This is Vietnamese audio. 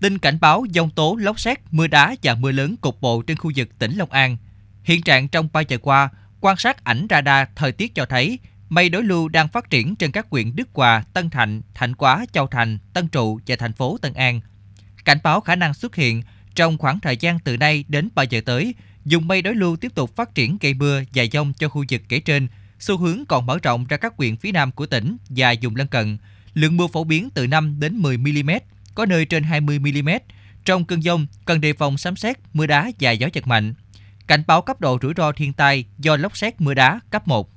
tin cảnh báo dông tố, lốc xét, mưa đá và mưa lớn cục bộ trên khu vực tỉnh Long An. Hiện trạng trong 3 giờ qua, quan sát ảnh radar thời tiết cho thấy mây đối lưu đang phát triển trên các huyện Đức Hòa, Tân Thạnh, Thạnh Quá, Châu Thành, Tân Trụ và thành phố Tân An. Cảnh báo khả năng xuất hiện trong khoảng thời gian từ nay đến 3 giờ tới, dùng mây đối lưu tiếp tục phát triển gây mưa và dông cho khu vực kể trên, xu hướng còn mở rộng ra các huyện phía nam của tỉnh và dùng lân cận. Lượng mưa phổ biến từ 5 đến 10 mm, có nơi trên 20 mm. Trong cơn dông cần đề phòng sấm sét, mưa đá và gió giật mạnh. Cảnh báo cấp độ rủi ro thiên tai do lốc sét mưa đá cấp 1.